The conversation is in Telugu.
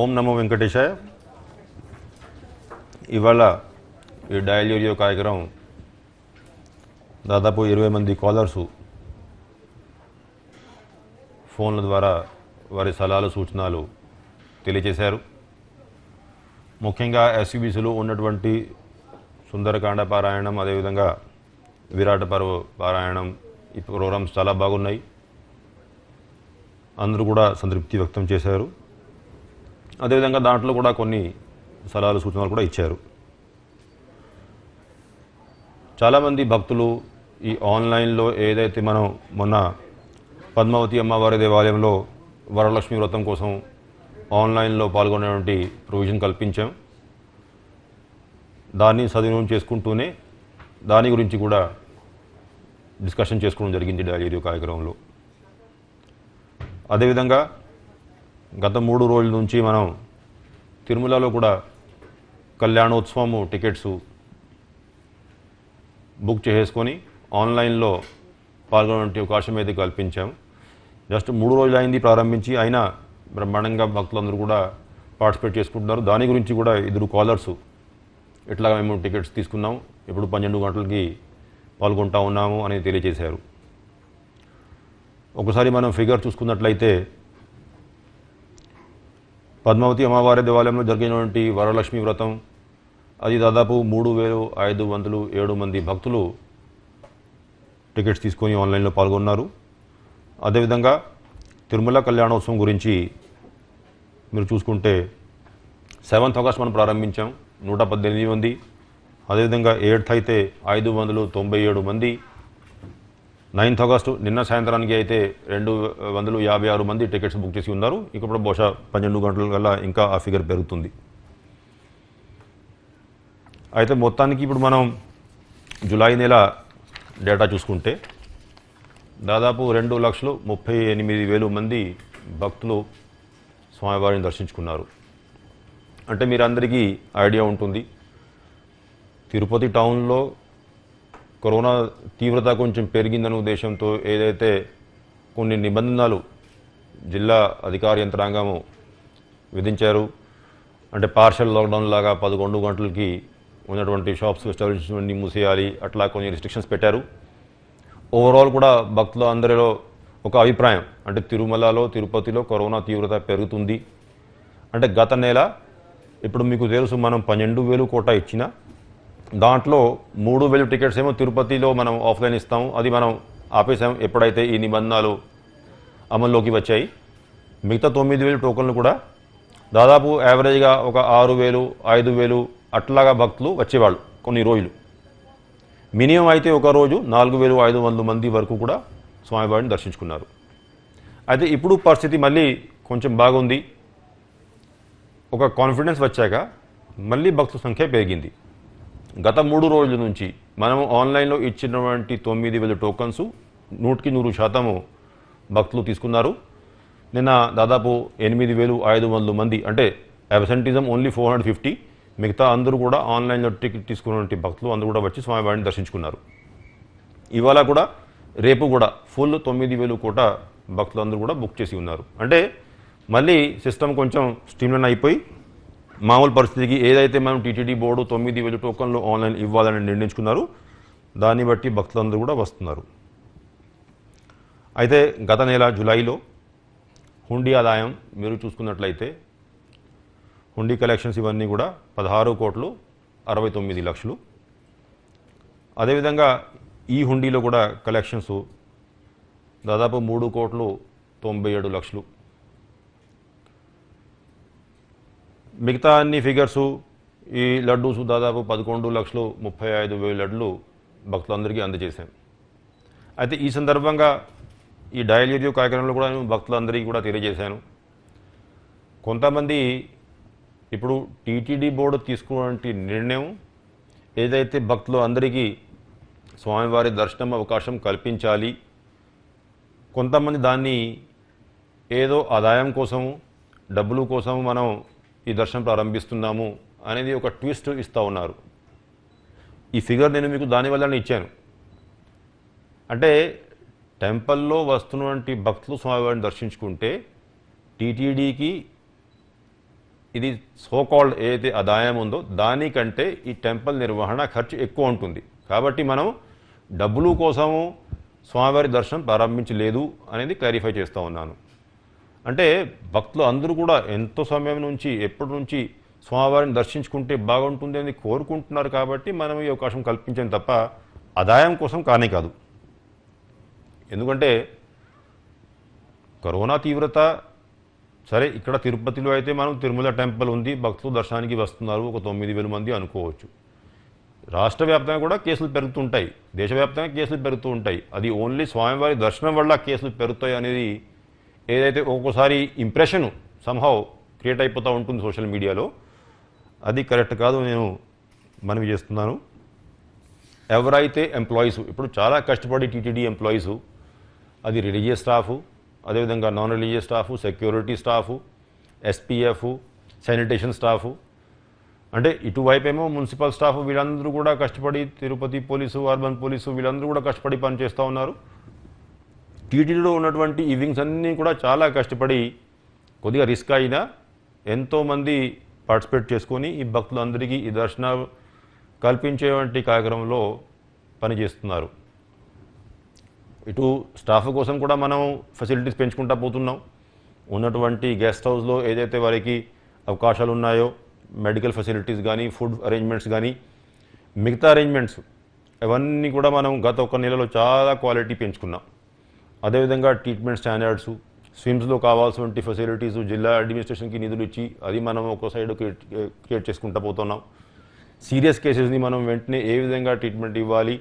ఓం నమో వెంకటేశాయ ఇవాళ ఈ డయల్ యూరియో కార్యక్రమం దాదాపు ఇరవై మంది కాలర్సు ఫోన్ల ద్వారా వారి సలహాలు సూచనలు తెలియజేశారు ముఖ్యంగా ఎస్యూబీసీలో ఉన్నటువంటి సుందరకాండ పారాయణం అదేవిధంగా విరాట పర్వ పారాయణం ఈ ప్రోగ్రామ్స్ చాలా బాగున్నాయి అందరూ కూడా సంతృప్తి వ్యక్తం చేశారు అదేవిధంగా దాంట్లో కూడా కొన్ని సలహాలు సూచనలు కూడా ఇచ్చారు చాలామంది భక్తులు ఈ ఆన్లైన్లో ఏదైతే మనం మొన్న పద్మావతి అమ్మవారి దేవాలయంలో వరలక్ష్మి వ్రతం కోసం ఆన్లైన్లో పాల్గొనేటువంటి ప్రొవిజన్ కల్పించాం దాన్ని సద్వినియోగం చేసుకుంటూనే దాని గురించి కూడా డిస్కషన్ చేసుకోవడం జరిగింది డైలీ కార్యక్రమంలో అదేవిధంగా గత మూడు రోజుల నుంచి మనం తిరుమలలో కూడా కళ్యాణోత్సవము టికెట్స్ బుక్ చేసుకొని ఆన్లైన్లో పాల్గొనే అవకాశం అయితే కల్పించాం జస్ట్ మూడు రోజులు అయింది ప్రారంభించి అయినా బ్రహ్మాండంగా భక్తులందరూ కూడా పార్టిసిపేట్ చేసుకుంటున్నారు దాని గురించి కూడా ఇద్దరు కాలర్స్ ఎట్లా మేము టికెట్స్ తీసుకున్నాం ఇప్పుడు పన్నెండు గంటలకి పాల్గొంటా ఉన్నాము అని తెలియజేశారు ఒకసారి మనం ఫిగర్ చూసుకున్నట్లయితే పద్మావతి అమ్మవారి దేవాలయంలో జరిగినటువంటి వరలక్ష్మి వ్రతం అది దాదాపు మూడు వేలు ఐదు వందలు ఏడు మంది భక్తులు టికెట్స్ తీసుకొని ఆన్లైన్లో పాల్గొన్నారు అదేవిధంగా తిరుమల కళ్యాణోత్సవం గురించి మీరు చూసుకుంటే సెవెంత్ ఆగస్ట్ మనం ప్రారంభించాం నూట పద్దెనిమిది మంది అదేవిధంగా ఎయిత్ అయితే ఐదు వందలు తొంభై ఏడు మంది నైన్త్ ఆగస్టు నిన్న సాయంత్రానికి అయితే రెండు వందలు యాభై ఆరు మంది టికెట్స్ బుక్ చేసి ఉన్నారు ఇంకప్పుడు బహుశా పన్నెండు గంటల కల్లా ఇంకా ఆ ఫిగర్ పెరుగుతుంది అయితే మొత్తానికి ఇప్పుడు మనం జులై నెల డేటా చూసుకుంటే దాదాపు రెండు లక్షలు ముప్పై ఎనిమిది వేలు మంది భక్తులు స్వామివారిని దర్శించుకున్నారు అంటే మీరందరికీ ఐడియా ఉంటుంది తిరుపతి టౌన్లో కరోనా తీవ్రత కొంచెం పెరిగిందన్న ఉద్దేశంతో ఏదైతే కొన్ని నిబంధనలు జిల్లా అధికార యంత్రాంగము విధించారు అంటే పార్షల్ లాక్డౌన్ లాగా పదకొండు గంటలకి ఉన్నటువంటి షాప్స్ అన్ని మూసేయాలి అట్లా కొన్ని రిస్ట్రిక్షన్స్ పెట్టారు ఓవరాల్ కూడా భక్తుల అందరిలో ఒక అభిప్రాయం అంటే తిరుమలలో తిరుపతిలో కరోనా తీవ్రత పెరుగుతుంది అంటే గత నెల ఇప్పుడు మీకు తెలుసు మనం పన్నెండు వేలు కోట ఇచ్చిన దాంట్లో మూడు వేలు టికెట్స్ ఏమో తిరుపతిలో మనం ఆఫ్లైన్ ఇస్తాం అది మనం ఆపేసాం ఎప్పుడైతే ఈ నిబంధనలు అమల్లోకి వచ్చాయి మిగతా తొమ్మిది వేలు టోకన్లు కూడా దాదాపు యావరేజ్గా ఒక ఆరు వేలు ఐదు వేలు అట్లాగా భక్తులు వచ్చేవాళ్ళు కొన్ని రోజులు మినిమం అయితే ఒక రోజు నాలుగు వేలు ఐదు వందల మంది వరకు కూడా స్వామివారిని దర్శించుకున్నారు అయితే ఇప్పుడు పరిస్థితి మళ్ళీ కొంచెం బాగుంది ఒక కాన్ఫిడెన్స్ వచ్చాక మళ్ళీ భక్తుల సంఖ్య పెరిగింది గత మూడు రోజుల నుంచి మనం ఆన్లైన్లో ఇచ్చినటువంటి తొమ్మిది వేల టోకన్స్ నూటికి నూరు శాతము భక్తులు తీసుకున్నారు నిన్న దాదాపు ఎనిమిది వేలు ఐదు వందల మంది అంటే absenteeism only four hundred fifty మిగతా అందరూ కూడా ఆన్లైన్లో టికెట్ తీసుకున్నటువంటి భక్తులు అందరూ కూడా వచ్చి స్వామివారిని దర్శించుకున్నారు ఇవాళ కూడా రేపు కూడా ఫుల్ తొమ్మిది వేలు కోట అందరూ కూడా బుక్ చేసి ఉన్నారు అంటే మళ్ళీ సిస్టమ్ కొంచెం స్ట్రీమ్లైన్ అయిపోయి మామూలు పరిస్థితికి ఏదైతే మనం టీటీడీ బోర్డు తొమ్మిది వేల టోకన్లు ఆన్లైన్ ఇవ్వాలని నిర్ణయించుకున్నారు దాన్ని బట్టి భక్తులందరూ కూడా వస్తున్నారు అయితే గత నెల జులైలో హుండీ ఆదాయం మీరు చూసుకున్నట్లయితే హుండీ కలెక్షన్స్ ఇవన్నీ కూడా పదహారు కోట్లు అరవై తొమ్మిది లక్షలు అదేవిధంగా ఈ హుండీలో కూడా కలెక్షన్స్ దాదాపు మూడు కోట్లు తొంభై ఏడు లక్షలు మిగతా అన్ని ఫిగర్సు ఈ లడ్డూసు దాదాపు పదకొండు లక్షలు ముప్పై ఐదు వేలు లడ్లు భక్తులందరికీ అందజేశాం అయితే ఈ సందర్భంగా ఈ డయల్ కార్యక్రమంలో కూడా నేను భక్తులందరికీ కూడా తెలియజేశాను కొంతమంది ఇప్పుడు టీటీడీ బోర్డు తీసుకున్నటువంటి నిర్ణయం ఏదైతే భక్తులు అందరికీ స్వామివారి దర్శనం అవకాశం కల్పించాలి కొంతమంది దాన్ని ఏదో ఆదాయం కోసము డబ్బులు కోసం మనం ఈ దర్శనం ప్రారంభిస్తున్నాము అనేది ఒక ట్విస్ట్ ఇస్తూ ఉన్నారు ఈ ఫిగర్ నేను మీకు దానివల్లనే ఇచ్చాను అంటే టెంపుల్లో వస్తున్నటువంటి భక్తులు స్వామివారిని దర్శించుకుంటే టీటీడీకి ఇది సోకాల్డ్ ఏదైతే ఆదాయం ఉందో దానికంటే ఈ టెంపుల్ నిర్వహణ ఖర్చు ఎక్కువ ఉంటుంది కాబట్టి మనం డబ్బులు కోసము స్వామివారి దర్శనం ప్రారంభించలేదు అనేది క్లారిఫై చేస్తూ ఉన్నాను అంటే భక్తులు అందరూ కూడా ఎంతో సమయం నుంచి ఎప్పటి నుంచి స్వామివారిని దర్శించుకుంటే బాగుంటుంది అని కోరుకుంటున్నారు కాబట్టి మనం ఈ అవకాశం కల్పించాం తప్ప ఆదాయం కోసం కానే కాదు ఎందుకంటే కరోనా తీవ్రత సరే ఇక్కడ తిరుపతిలో అయితే మనం తిరుమల టెంపుల్ ఉంది భక్తులు దర్శనానికి వస్తున్నారు ఒక తొమ్మిది వేల మంది అనుకోవచ్చు రాష్ట్ర వ్యాప్తంగా కూడా కేసులు పెరుగుతుంటాయి దేశవ్యాప్తంగా కేసులు పెరుగుతూ ఉంటాయి అది ఓన్లీ స్వామివారి దర్శనం వల్ల కేసులు పెరుగుతాయి అనేది ఏదైతే ఒక్కోసారి ఇంప్రెషన్ సంహవ్ క్రియేట్ అయిపోతూ ఉంటుంది సోషల్ మీడియాలో అది కరెక్ట్ కాదు నేను మనవి చేస్తున్నాను ఎవరైతే ఎంప్లాయీస్ ఇప్పుడు చాలా కష్టపడి టీటీడీ ఎంప్లాయీస్ అది రిలీజియస్ స్టాఫ్ అదేవిధంగా non religious staff security staff SPF sanitation staff అంటే ఇటువైపేమో మున్సిపల్ స్టాఫ్ వీళ్ళందరూ కూడా కష్టపడి తిరుపతి పోలీసు అర్బన్ పోలీసు వీళ్ళందరూ కూడా కష్టపడి పనిచేస్తూ ఉన్నారు టీటీడీలో ఉన్నటువంటి ఈ అన్నీ కూడా చాలా కష్టపడి కొద్దిగా రిస్క్ అయినా ఎంతోమంది పార్టిసిపేట్ చేసుకొని ఈ భక్తులందరికీ ఈ దర్శన వంటి కార్యక్రమంలో పనిచేస్తున్నారు ఇటు స్టాఫ్ కోసం కూడా మనం ఫెసిలిటీస్ పెంచుకుంటా పోతున్నాం ఉన్నటువంటి గెస్ట్ హౌస్లో ఏదైతే వారికి అవకాశాలు ఉన్నాయో మెడికల్ ఫెసిలిటీస్ కానీ ఫుడ్ అరేంజ్మెంట్స్ కానీ మిగతా అరేంజ్మెంట్స్ అవన్నీ కూడా మనం గత ఒక నెలలో చాలా క్వాలిటీ పెంచుకున్నాం అదేవిధంగా ట్రీట్మెంట్ స్టాండర్డ్స్ స్విమ్స్లో కావాల్సినటువంటి ఫెసిలిటీస్ జిల్లా అడ్మినిస్ట్రేషన్కి నిధులు ఇచ్చి అది మనం ఒక సైడ్ క్రియేట్ చేసుకుంటూ పోతున్నాం సీరియస్ కేసెస్ని మనం వెంటనే ఏ విధంగా ట్రీట్మెంట్ ఇవ్వాలి